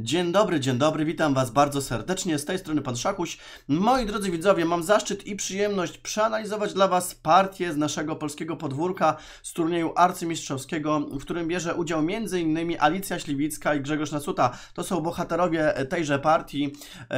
Dzień dobry, dzień dobry, witam Was bardzo serdecznie. Z tej strony Pan Szakuś. Moi drodzy widzowie, mam zaszczyt i przyjemność przeanalizować dla Was partię z naszego polskiego podwórka z turnieju arcymistrzowskiego, w którym bierze udział m.in. Alicja Śliwicka i Grzegorz Nasuta. To są bohaterowie tejże partii.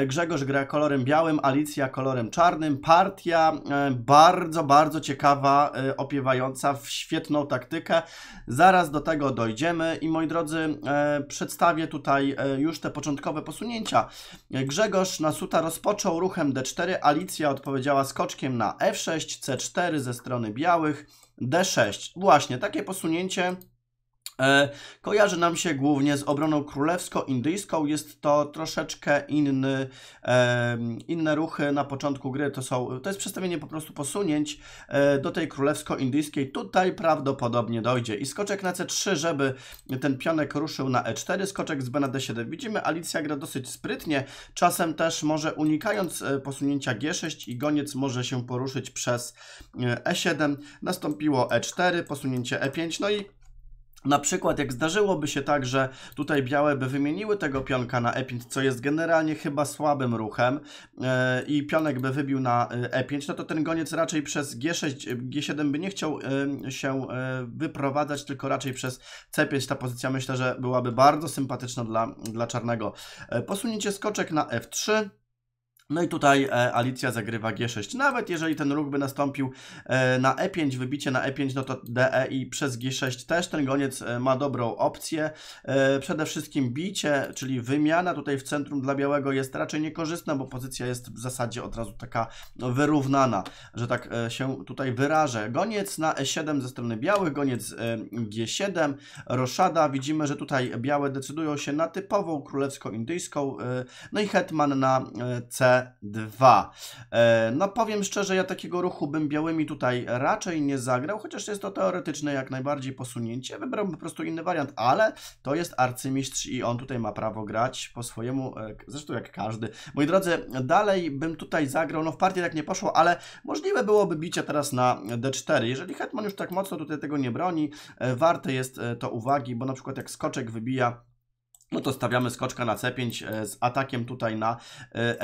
Grzegorz gra kolorem białym, Alicja kolorem czarnym. Partia e, bardzo, bardzo ciekawa, e, opiewająca w świetną taktykę. Zaraz do tego dojdziemy i moi drodzy, e, przedstawię tutaj już już te początkowe posunięcia. Grzegorz Nasuta rozpoczął ruchem D4, Alicja odpowiedziała skoczkiem na F6, C4 ze strony białych, D6. Właśnie, takie posunięcie E, kojarzy nam się głównie z obroną królewsko-indyjską. Jest to troszeczkę inny, inne ruchy na początku gry. To, są, to jest przedstawienie po prostu posunięć e, do tej królewsko-indyjskiej. Tutaj prawdopodobnie dojdzie. I skoczek na C3, żeby ten pionek ruszył na E4. Skoczek z B na D7. Widzimy, Alicja gra dosyć sprytnie. Czasem też może unikając e, posunięcia G6 i goniec może się poruszyć przez E7. Nastąpiło E4, posunięcie E5. No i na przykład, jak zdarzyłoby się tak, że tutaj białe by wymieniły tego pionka na E5, co jest generalnie chyba słabym ruchem, yy, i pionek by wybił na E5, e no to ten goniec raczej przez G6, G7 by nie chciał yy, się yy, wyprowadzać, tylko raczej przez C5. Ta pozycja myślę, że byłaby bardzo sympatyczna dla, dla czarnego. Posunięcie skoczek na F3. No i tutaj e, Alicja zagrywa G6. Nawet jeżeli ten ruch by nastąpił e, na E5, wybicie na E5, no to DE i przez G6 też ten goniec e, ma dobrą opcję. Przede wszystkim bicie, czyli wymiana tutaj w centrum dla białego jest raczej niekorzystna, bo pozycja jest w zasadzie od razu taka no, wyrównana, że tak się tutaj wyrażę. Goniec na E7 ze strony białych, goniec G7, roszada. Widzimy, że tutaj białe decydują się na typową królewsko-indyjską, no i hetman na C C2. E, no powiem szczerze, ja takiego ruchu bym białymi tutaj raczej nie zagrał, chociaż jest to teoretyczne jak najbardziej posunięcie. Wybrałbym po prostu inny wariant, ale to jest arcymistrz i on tutaj ma prawo grać po swojemu, e, zresztą jak każdy. Moi drodzy, dalej bym tutaj zagrał, no w partii tak nie poszło, ale możliwe byłoby bicie teraz na D4. Jeżeli hetman już tak mocno tutaj tego nie broni, e, warte jest to uwagi, bo na przykład jak skoczek wybija no to stawiamy skoczka na C5 e, z atakiem tutaj na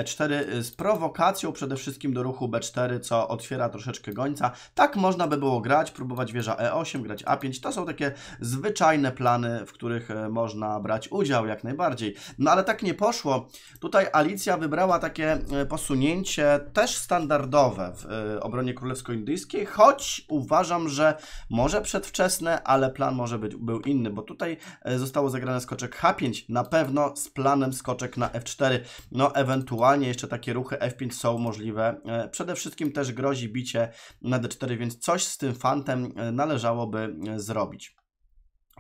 E4, e e, z prowokacją przede wszystkim do ruchu B4, co otwiera troszeczkę gońca. Tak można by było grać, próbować wieża E8, grać A5. To są takie zwyczajne plany, w których można brać udział jak najbardziej. No ale tak nie poszło. Tutaj Alicja wybrała takie posunięcie też standardowe w obronie królewsko-indyjskiej, choć uważam, że może przedwczesne, ale plan może być, był inny, bo tutaj zostało zagrane skoczek H5, na pewno z planem skoczek na F4. No ewentualnie jeszcze takie ruchy F5 są możliwe. E, przede wszystkim też grozi bicie na D4, więc coś z tym fantem e, należałoby e, zrobić.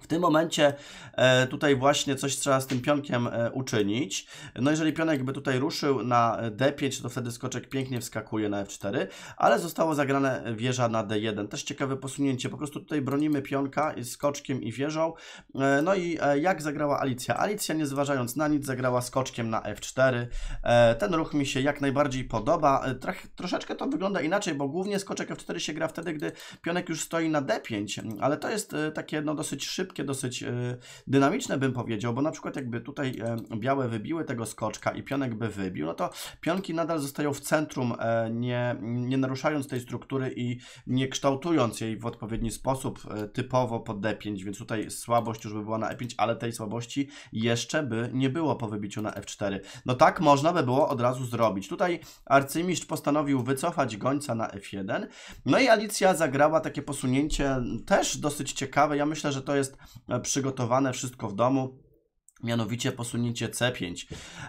W tym momencie e, tutaj właśnie coś trzeba z tym pionkiem e, uczynić. No jeżeli pionek by tutaj ruszył na D5, to wtedy skoczek pięknie wskakuje na F4, ale zostało zagrane wieża na D1. Też ciekawe posunięcie. Po prostu tutaj bronimy pionka z skoczkiem i wieżą. E, no i jak zagrała Alicja? Alicja nie zważając na nic zagrała skoczkiem na F4. Ten ruch mi się jak najbardziej podoba. troszeczkę to wygląda inaczej, bo głównie skoczek F4 się gra wtedy, gdy pionek już stoi na D5, ale to jest takie no, dosyć szybkie szybkie, dosyć e, dynamiczne bym powiedział, bo na przykład jakby tutaj e, białe wybiły tego skoczka i pionek by wybił, no to pionki nadal zostają w centrum, e, nie, nie naruszając tej struktury i nie kształtując jej w odpowiedni sposób, typowo pod D5, więc tutaj słabość już by była na E5, ale tej słabości jeszcze by nie było po wybiciu na F4. No tak można by było od razu zrobić. Tutaj arcymistrz postanowił wycofać gońca na F1, no i Alicja zagrała takie posunięcie też dosyć ciekawe. Ja myślę, że to jest jest e, przygotowane wszystko w domu mianowicie posunięcie C5.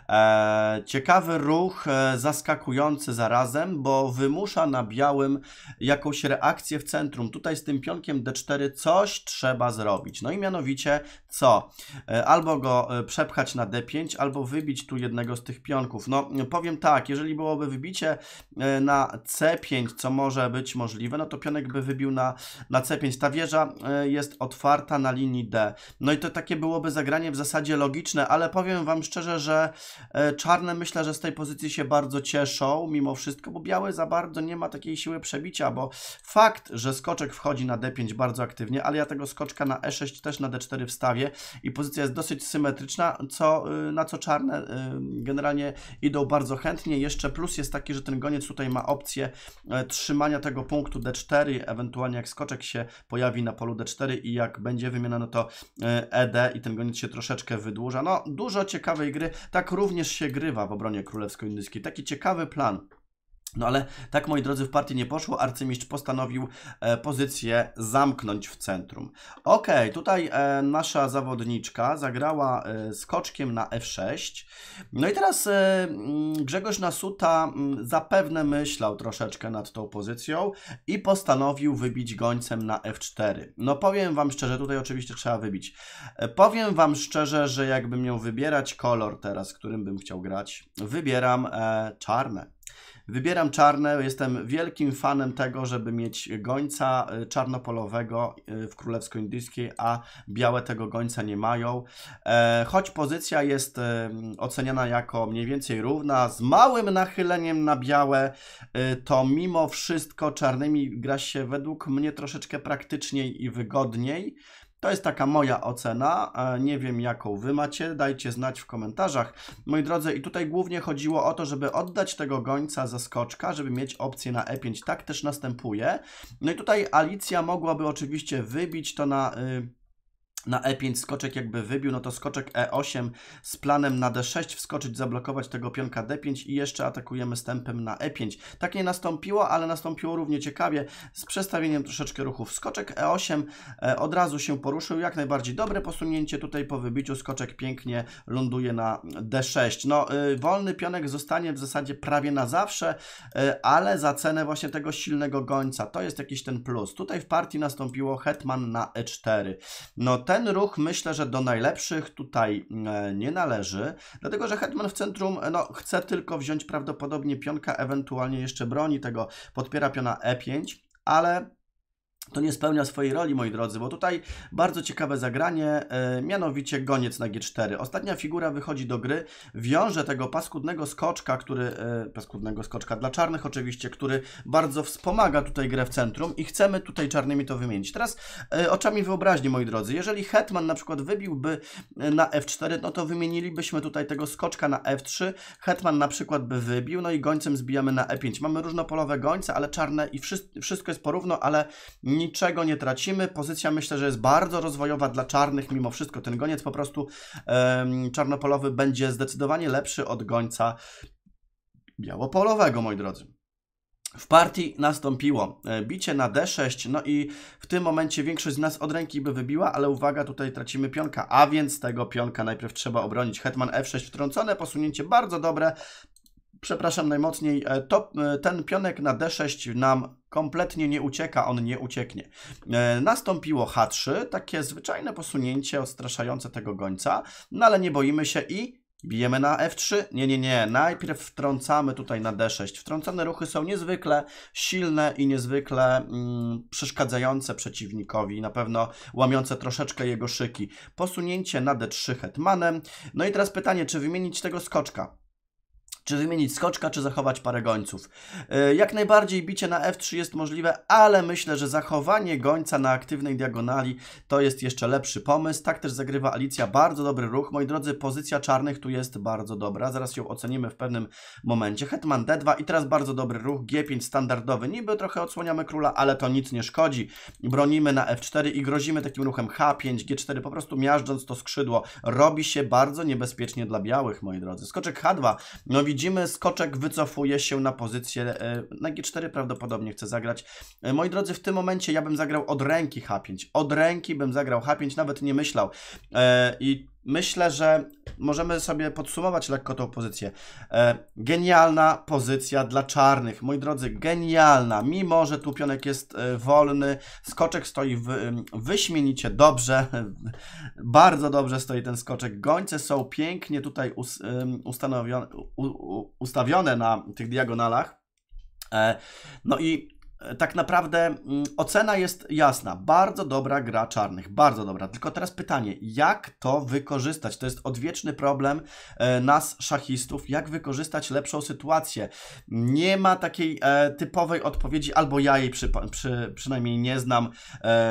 E, ciekawy ruch, e, zaskakujący zarazem, bo wymusza na białym jakąś reakcję w centrum. Tutaj z tym pionkiem D4 coś trzeba zrobić. No i mianowicie co? E, albo go e, przepchać na D5, albo wybić tu jednego z tych pionków. No powiem tak, jeżeli byłoby wybicie e, na C5, co może być możliwe, no to pionek by wybił na, na C5. Ta wieża e, jest otwarta na linii D. No i to takie byłoby zagranie w zasadzie logiczne, ale powiem Wam szczerze, że e, czarne myślę, że z tej pozycji się bardzo cieszą mimo wszystko, bo białe za bardzo nie ma takiej siły przebicia, bo fakt, że skoczek wchodzi na D5 bardzo aktywnie, ale ja tego skoczka na E6 też na D4 wstawię i pozycja jest dosyć symetryczna, co, e, na co czarne e, generalnie idą bardzo chętnie. Jeszcze plus jest taki, że ten goniec tutaj ma opcję trzymania tego punktu D4, ewentualnie jak skoczek się pojawi na polu D4 i jak będzie wymiana, no to ED i ten goniec się troszeczkę wydaje przedłuża. No, dużo ciekawej gry. Tak również się grywa w obronie królewsko-indyjskiej. Taki ciekawy plan. No ale tak, moi drodzy, w partii nie poszło. Arcymistrz postanowił e, pozycję zamknąć w centrum. Ok, tutaj e, nasza zawodniczka zagrała e, skoczkiem na F6. No i teraz e, mm, Grzegorz Nasuta mm, zapewne myślał troszeczkę nad tą pozycją i postanowił wybić gońcem na F4. No powiem Wam szczerze, tutaj oczywiście trzeba wybić. E, powiem Wam szczerze, że jakbym miał wybierać kolor teraz, którym bym chciał grać, wybieram e, czarne. Wybieram czarne. Jestem wielkim fanem tego, żeby mieć gońca y, czarnopolowego y, w królewsko-indyjskiej, a białe tego gońca nie mają. E, choć pozycja jest oceniana jako mniej więcej równa, z małym nachyleniem na białe, y, to mimo wszystko czarnymi gra się według mnie troszeczkę praktyczniej i wygodniej. To jest taka moja ocena. E, nie wiem, jaką wy macie. Dajcie znać w komentarzach. Moi drodzy, i tutaj głównie chodziło o to, żeby oddać tego gońca za skoczka, żeby mieć opcję na E5. Tak też następuje. No i tutaj Alicja mogłaby oczywiście wybić to na... Y, na E5 skoczek jakby wybił, no to skoczek E8 z planem na D6 wskoczyć, zablokować tego pionka D5 i jeszcze atakujemy stępem na E5. Tak nie nastąpiło, ale nastąpiło równie ciekawie z przestawieniem troszeczkę ruchów. Skoczek E8 e, od razu się poruszył, jak najbardziej dobre posunięcie tutaj po wybiciu, skoczek pięknie ląduje na D6. No y, wolny pionek zostanie w zasadzie prawie na zawsze, y, ale za cenę właśnie tego silnego gońca. To jest jakiś ten plus. Tutaj w partii nastąpiło hetman na E4. No te ten ruch myślę, że do najlepszych tutaj e, nie należy, dlatego że Hetman w centrum e, no, chce tylko wziąć prawdopodobnie pionka, ewentualnie jeszcze broni, tego podpiera piona E5, ale to nie spełnia swojej roli, moi drodzy, bo tutaj bardzo ciekawe zagranie, e, mianowicie goniec na G4. Ostatnia figura wychodzi do gry, wiąże tego paskudnego skoczka, który, e, paskudnego skoczka dla czarnych oczywiście, który bardzo wspomaga tutaj grę w centrum i chcemy tutaj czarnymi to wymienić. Teraz e, oczami wyobraźni, moi drodzy, jeżeli hetman na przykład wybiłby e, na F4, no to wymienilibyśmy tutaj tego skoczka na F3, hetman na przykład by wybił, no i gońcem zbijamy na E5. Mamy różnopolowe gońce, ale czarne i wszy wszystko jest porówno, ale nie niczego nie tracimy. Pozycja myślę, że jest bardzo rozwojowa dla czarnych mimo wszystko. Ten goniec po prostu czarnopolowy będzie zdecydowanie lepszy od gońca białopolowego, moi drodzy. W partii nastąpiło e, bicie na D6, no i w tym momencie większość z nas od ręki by wybiła, ale uwaga, tutaj tracimy pionka, a więc tego pionka najpierw trzeba obronić. Hetman F6 wtrącone, posunięcie bardzo dobre, przepraszam najmocniej, e, to, e, ten pionek na D6 nam kompletnie nie ucieka, on nie ucieknie. E, nastąpiło H3, takie zwyczajne posunięcie odstraszające tego gońca, no ale nie boimy się i Bijemy na F3? Nie, nie, nie. Najpierw wtrącamy tutaj na D6. Wtrącane ruchy są niezwykle silne i niezwykle mm, przeszkadzające przeciwnikowi, na pewno łamiące troszeczkę jego szyki. Posunięcie na D3 hetmanem. No i teraz pytanie, czy wymienić tego skoczka? czy wymienić skoczka, czy zachować parę gońców. E, jak najbardziej bicie na F3 jest możliwe, ale myślę, że zachowanie gońca na aktywnej diagonali to jest jeszcze lepszy pomysł. Tak też zagrywa Alicja, bardzo dobry ruch. Moi drodzy, pozycja czarnych tu jest bardzo dobra, zaraz ją ocenimy w pewnym momencie. Hetman D2 i teraz bardzo dobry ruch, G5 standardowy. Niby trochę odsłaniamy króla, ale to nic nie szkodzi. Bronimy na F4 i grozimy takim ruchem H5, G4, po prostu miażdżąc to skrzydło. Robi się bardzo niebezpiecznie dla białych, moi drodzy. Skoczek H2, no widzicie, widzimy, skoczek wycofuje się na pozycję e, na G4 prawdopodobnie chce zagrać. E, moi drodzy, w tym momencie ja bym zagrał od ręki H5. Od ręki bym zagrał H5, nawet nie myślał. E, I myślę, że możemy sobie podsumować lekko tą pozycję. E, genialna pozycja dla czarnych. Moi drodzy, genialna. Mimo, że tu pionek jest e, wolny, skoczek stoi w, wyśmienicie dobrze. Bardzo dobrze stoi ten skoczek. Gońce są pięknie tutaj us, u, u, ustawione na tych diagonalach. E, no i E, tak naprawdę mm, ocena jest jasna. Bardzo dobra gra czarnych, bardzo dobra. Tylko teraz pytanie, jak to wykorzystać? To jest odwieczny problem e, nas, szachistów, jak wykorzystać lepszą sytuację. Nie ma takiej e, typowej odpowiedzi, albo ja jej przy, przy, przynajmniej nie znam.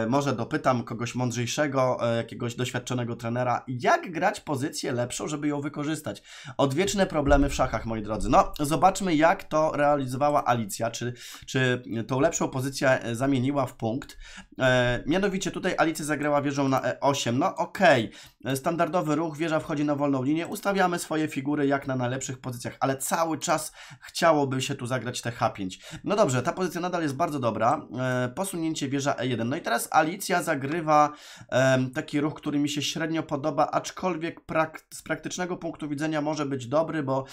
może dopytam kogoś mądrzejszego, jakiegoś doświadczonego trenera, jak grać pozycję lepszą, żeby ją wykorzystać. Odwieczne problemy w szachach, moi drodzy. No, zobaczmy, jak to realizowała Alicja, czy, czy to tą lepszą pozycję e, zamieniła w punkt. E, mianowicie tutaj Alicja zagrała wieżą na E8. No okej, okay. E, standardowy ruch, wieża wchodzi na wolną linię, ustawiamy swoje figury jak na najlepszych pozycjach, ale cały czas chciałoby się tu zagrać te H5. No dobrze, ta pozycja nadal jest bardzo dobra. Posunięcie wieża E1. No i teraz Alicja zagrywa taki ruch, który mi się średnio podoba, aczkolwiek prak z praktycznego punktu widzenia może być dobry, bo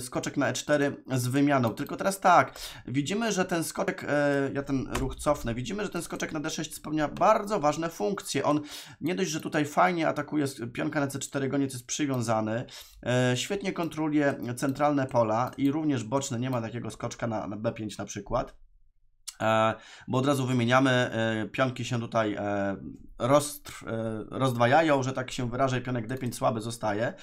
skoczek na E4 z wymianą. Tylko teraz tak, widzimy, że ten skoczek E, ja ten ruch cofnę, widzimy, że ten skoczek na d6 spełnia bardzo ważne funkcje. On nie dość, że tutaj fajnie atakuje pionka na c4, goniec jest przywiązany, e, świetnie kontroluje centralne pola i również boczne, nie ma takiego skoczka na, na b5 na przykład e, bo od razu wymieniamy, pionki się tutaj roztr, e, rozdwajają, że tak się wyrażę pionek D5 słaby zostaje.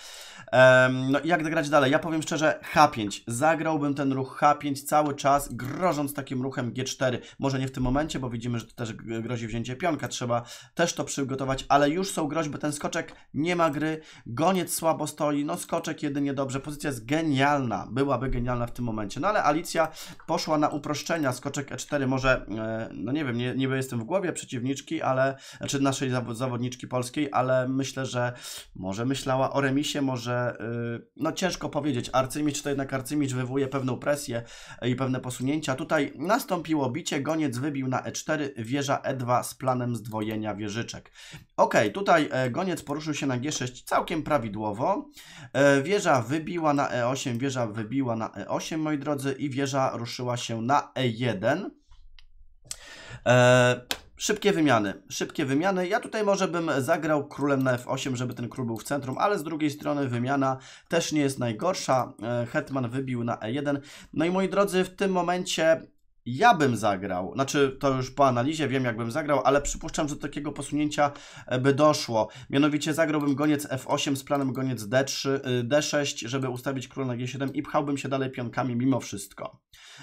No i jak grać dalej? Ja powiem szczerze, H5. Zagrałbym ten ruch H5 cały czas, grożąc takim ruchem G4. Może nie w tym momencie, bo widzimy, że to też grozi wzięcie pionka, trzeba też to przygotować, ale już są groźby, ten skoczek nie ma gry, goniec słabo stoi, no skoczek jedynie dobrze, pozycja jest genialna, byłaby genialna w tym momencie. No ale Alicja poszła na uproszczenia, skoczek E4 może, e, no nie wiem, nie, niby jestem w głowie przeciwniczki, ale, znaczy naszej zawodniczki polskiej, ale myślę, że może myślała o remisie, może, y, no ciężko powiedzieć, Arcymicz to jednak Arcymicz wywołuje pewną presję y, i pewne posunięcia. Tutaj nastąpiło bicie, goniec wybił na E4, wieża E2 z planem zdwojenia wieżyczek. Ok, tutaj e, goniec poruszył się na G6 całkiem prawidłowo, e, wieża wybiła na E8, wieża wybiła na E8, moi drodzy, i wieża ruszyła się na E1. Szybkie wymiany, szybkie wymiany. Ja tutaj może bym zagrał królem na f8, żeby ten król był w centrum, ale z drugiej strony wymiana też nie jest najgorsza. E, Hetman wybił na e1. No i moi drodzy, w tym momencie ja bym zagrał, znaczy to już po analizie wiem jakbym zagrał, ale przypuszczam, że do takiego posunięcia e, by doszło. Mianowicie zagrałbym goniec f8 z planem goniec d3, y, d6, żeby ustawić król na g7 i pchałbym się dalej pionkami mimo wszystko.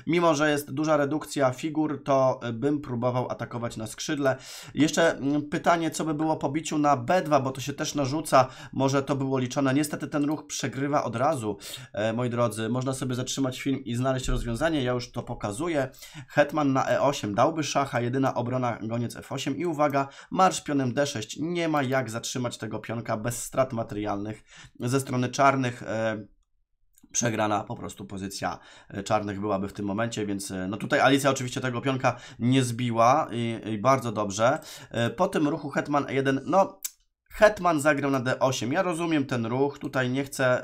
Mimo, że jest duża redukcja figur, to e, bym próbował atakować na skrzydle. Jeszcze mm, pytanie, co by było po biciu na B2, bo to się też narzuca. Może to było liczone. Niestety ten ruch przegrywa od razu, e, moi drodzy. Można sobie zatrzymać film i znaleźć rozwiązanie. Ja już to pokazuję. Hetman na E8 dałby szacha, jedyna obrona goniec F8 i uwaga, marsz pionem D6. Nie ma jak zatrzymać tego pionka bez strat materialnych ze strony czarnych. E, przegrana po prostu pozycja e, czarnych byłaby w tym momencie, więc e, no tutaj Alicja oczywiście tego pionka nie zbiła i, i bardzo dobrze. E, po tym ruchu Hetman 1, no Hetman zagrał na D8. Ja rozumiem ten ruch. Tutaj nie chcę,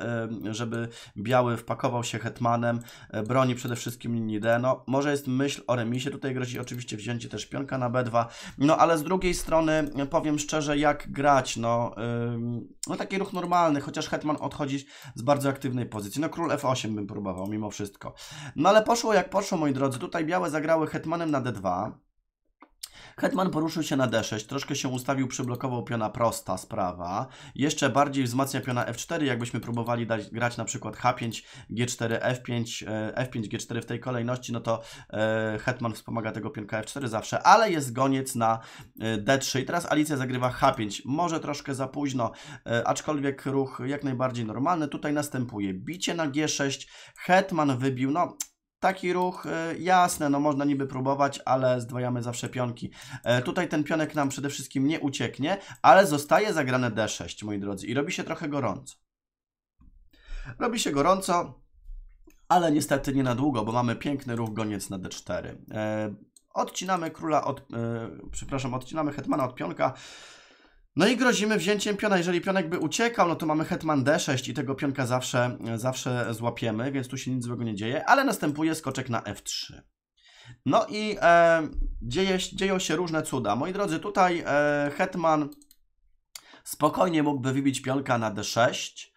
żeby biały wpakował się hetmanem. E, broni przede wszystkim linii D. No, może jest myśl o remisie. Tutaj grozi oczywiście wzięcie też pionka na B2. No, ale z drugiej strony e, powiem szczerze, jak grać. No, no taki ruch normalny, chociaż hetman odchodzi z bardzo aktywnej pozycji. No, król F8 bym próbował mimo wszystko. No, ale poszło jak poszło, moi drodzy. Tutaj białe zagrały hetmanem na D2. Hetman poruszył się na d6, troszkę się ustawił, przyblokował piona prosta sprawa. Jeszcze bardziej wzmacnia piona f4, jakbyśmy próbowali dać, grać na przykład h5, g4, f5, f5, g4 w tej kolejności, no to e, hetman wspomaga tego pionka f4 zawsze, ale jest goniec na e, d3 i teraz Alicja zagrywa h5. Może troszkę za późno, e, aczkolwiek ruch jak najbardziej normalny. Tutaj następuje bicie na g6, hetman wybił, no Taki ruch, e, jasne, no można niby próbować, ale zdwajamy zawsze pionki. E, tutaj ten pionek nam przede wszystkim nie ucieknie, ale zostaje zagrane D6, moi drodzy, i robi się trochę gorąco. Robi się gorąco, ale niestety nie na długo, bo mamy piękny ruch goniec na D4. E, odcinamy króla od, przepraszam, odcinamy hetmana od pionka, no i grozimy wzięciem piona. Jeżeli pionek by uciekał, no to mamy hetman d6 i tego pionka zawsze, zawsze złapiemy, więc tu się nic złego nie dzieje, ale następuje skoczek na f3. No i e, dzieje, dzieją się różne cuda. Moi drodzy, tutaj e, hetman spokojnie mógłby wybić pionka na d6,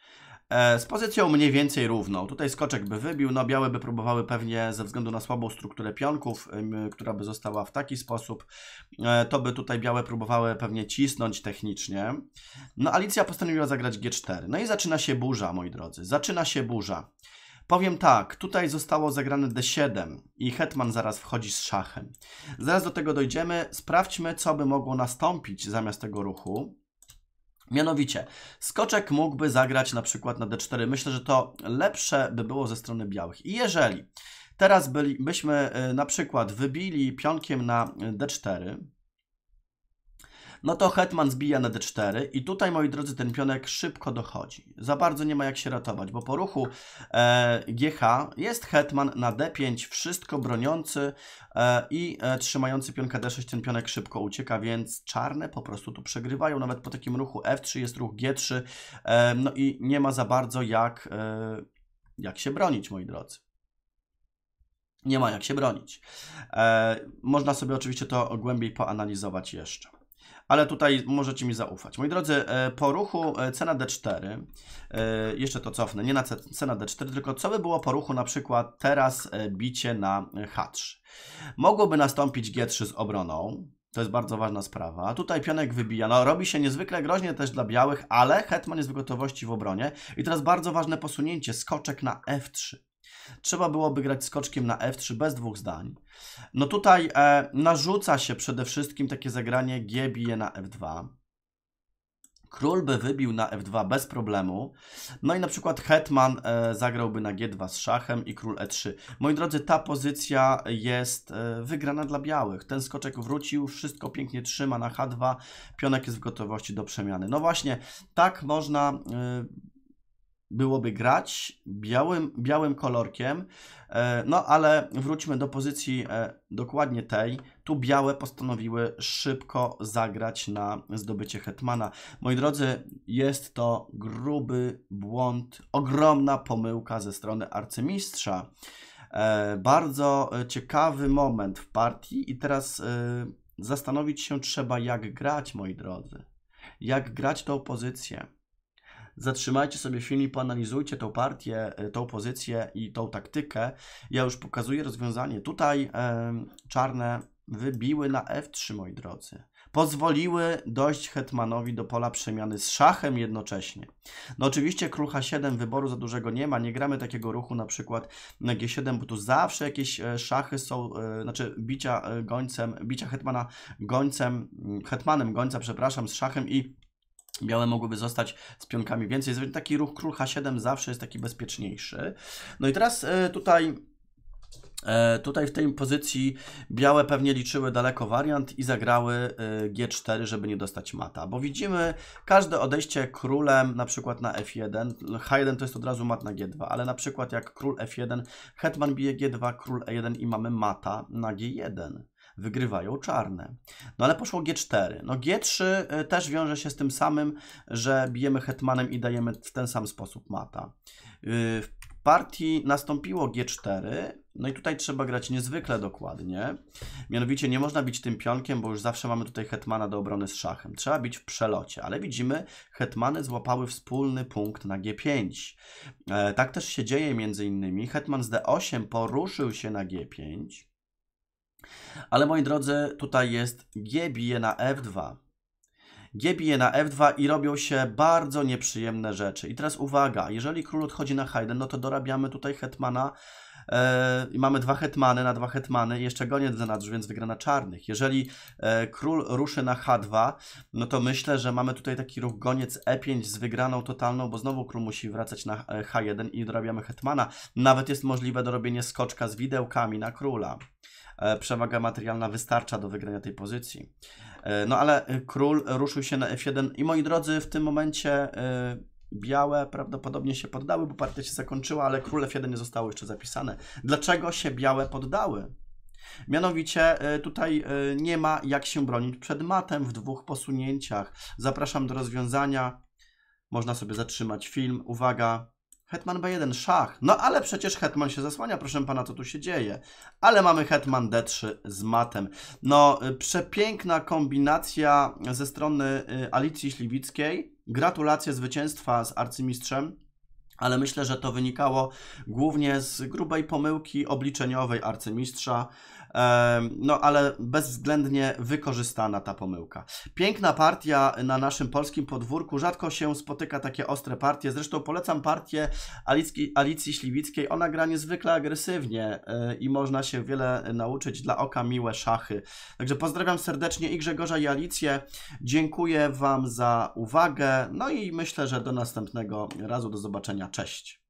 E, z pozycją mniej więcej równą. Tutaj skoczek by wybił, no białe by próbowały pewnie ze względu na słabą strukturę pionków, która by została w taki sposób, e, to by tutaj białe próbowały pewnie cisnąć technicznie. No Alicja postanowiła zagrać G4. No i zaczyna się burza, moi drodzy. Zaczyna się burza. Powiem tak, tutaj zostało zagrane D7 i Hetman zaraz wchodzi z szachem. Zaraz do tego dojdziemy. Sprawdźmy, co by mogło nastąpić zamiast tego ruchu. Mianowicie, skoczek mógłby zagrać na przykład na d4. Myślę, że to lepsze by było ze strony białych. I jeżeli teraz byli, byśmy y, na przykład wybili pionkiem na d4, no to hetman zbija na d4 i tutaj, moi drodzy, ten pionek szybko dochodzi. Za bardzo nie ma jak się ratować, bo po ruchu e, GH jest hetman na d5, wszystko broniący e, i e, trzymający pionka d6, ten pionek szybko ucieka, więc czarne po prostu tu przegrywają, nawet po takim ruchu f3 jest ruch g3, e, no i nie ma za bardzo jak, e, jak się bronić, moi drodzy. Nie ma jak się bronić. E, można sobie oczywiście to głębiej poanalizować jeszcze ale tutaj możecie mi zaufać. Moi drodzy, e, po ruchu e, cena D4, e, jeszcze to cofnę, nie na cena D4, tylko co by było po ruchu na przykład teraz bicie na H3. Mogłoby nastąpić G3 z obroną, to jest bardzo ważna sprawa. Tutaj pionek wybija. No, robi się niezwykle groźnie też dla białych, ale hetman jest w gotowości w obronie. I teraz bardzo ważne posunięcie, skoczek na F3. Trzeba byłoby grać skoczkiem na F3 bez dwóch zdań. No tutaj e, narzuca się przede wszystkim takie zagranie G bije na F2. Król by wybił na F2 bez problemu. No i na przykład Hetman e, zagrałby na G2 z szachem i król E3. Moi drodzy, ta pozycja jest e, wygrana dla białych. Ten skoczek wrócił, wszystko pięknie trzyma na H2, pionek jest w gotowości do przemiany. No właśnie, tak można... E, byłoby grać białym, białym kolorkiem, e, no ale wróćmy do pozycji e, dokładnie tej. Tu białe postanowiły szybko zagrać na zdobycie hetmana. Moi drodzy, jest to gruby błąd, ogromna pomyłka ze strony arcymistrza. E, bardzo ciekawy moment w partii i teraz zastanowić się trzeba jak grać, moi drodzy. Jak grać tą pozycję zatrzymajcie sobie film i poanalizujcie tą partię, e, tą pozycję i tą taktykę. Ja już pokazuję rozwiązanie. Tutaj e, czarne wybiły na F3, moi drodzy pozwoliły dojść Hetmanowi do pola przemiany z szachem jednocześnie. No oczywiście król H7 wyboru za dużego nie ma, nie gramy takiego ruchu na przykład na G7, bo tu zawsze jakieś e, szachy są, e, znaczy bicia gońcem, bicia Hetmana gońcem, mm, Hetmanem gońca, przepraszam, z szachem i Białe mogłyby zostać z pionkami więcej. Taki ruch król H7 zawsze jest taki bezpieczniejszy. No i teraz e, tutaj e, Tutaj w tej pozycji białe pewnie liczyły daleko wariant i zagrały e, G4, żeby nie dostać mata, bo widzimy każde odejście królem na przykład na F1, H1 to jest od razu mat na G2, ale na przykład jak król F1, hetman bije G2, król E1 i mamy mata na G1 wygrywają czarne. No ale poszło G4. No G3 y, też wiąże się z tym samym, że bijemy hetmanem i dajemy w ten sam sposób mata. Y, w partii nastąpiło G4, no i tutaj trzeba grać niezwykle dokładnie. Mianowicie nie można bić tym pionkiem, bo już zawsze mamy tutaj hetmana do obrony z szachem. Trzeba bić w przelocie, ale widzimy, hetmany złapały wspólny punkt na G5. E, tak też się dzieje między innymi. Hetman z D8 poruszył się na G5. Ale moi drodzy, tutaj jest G bije na F2. G bije na F2 i robią się bardzo nieprzyjemne rzeczy. I teraz uwaga, jeżeli król odchodzi na Haydn, no to dorabiamy tutaj hetmana E, i mamy dwa hetmany na dwa hetmany i jeszcze goniec zanadrzu, więc wygra na czarnych. Jeżeli e, król ruszy na h2, no to myślę, że mamy tutaj taki ruch goniec e5 z wygraną totalną, bo znowu król musi wracać na e, h1 i dorabiamy hetmana. Nawet jest możliwe dorobienie skoczka z widełkami na króla. Przewaga materialna wystarcza do wygrania tej pozycji. No ale król ruszył się na f1 i moi drodzy, w tym momencie białe prawdopodobnie się poddały, bo partia się zakończyła, ale król F1 nie zostało jeszcze zapisane. Dlaczego się białe poddały? Mianowicie e, tutaj e, nie ma jak się bronić przed matem w dwóch posunięciach. Zapraszam do rozwiązania. Można sobie zatrzymać film. Uwaga. Hetman B1, szach. No ale przecież Hetman się zasłania, proszę pana, co tu się dzieje. Ale mamy Hetman D3 z matem. No, e, przepiękna kombinacja ze strony Alicji Śliwickiej Gratulacje zwycięstwa z arcymistrzem, ale myślę, że to wynikało głównie z grubej pomyłki obliczeniowej arcymistrza, no ale bezwzględnie wykorzystana ta pomyłka. Piękna partia na naszym polskim podwórku. Rzadko się spotyka takie ostre partie. Zresztą polecam partię Alicki, Alicji Śliwickiej. Ona gra niezwykle agresywnie e, i można się wiele nauczyć. Dla oka miłe szachy. Także pozdrawiam serdecznie i Grzegorza i Alicję. Dziękuję Wam za uwagę. No i myślę, że do następnego razu. Do zobaczenia. Cześć.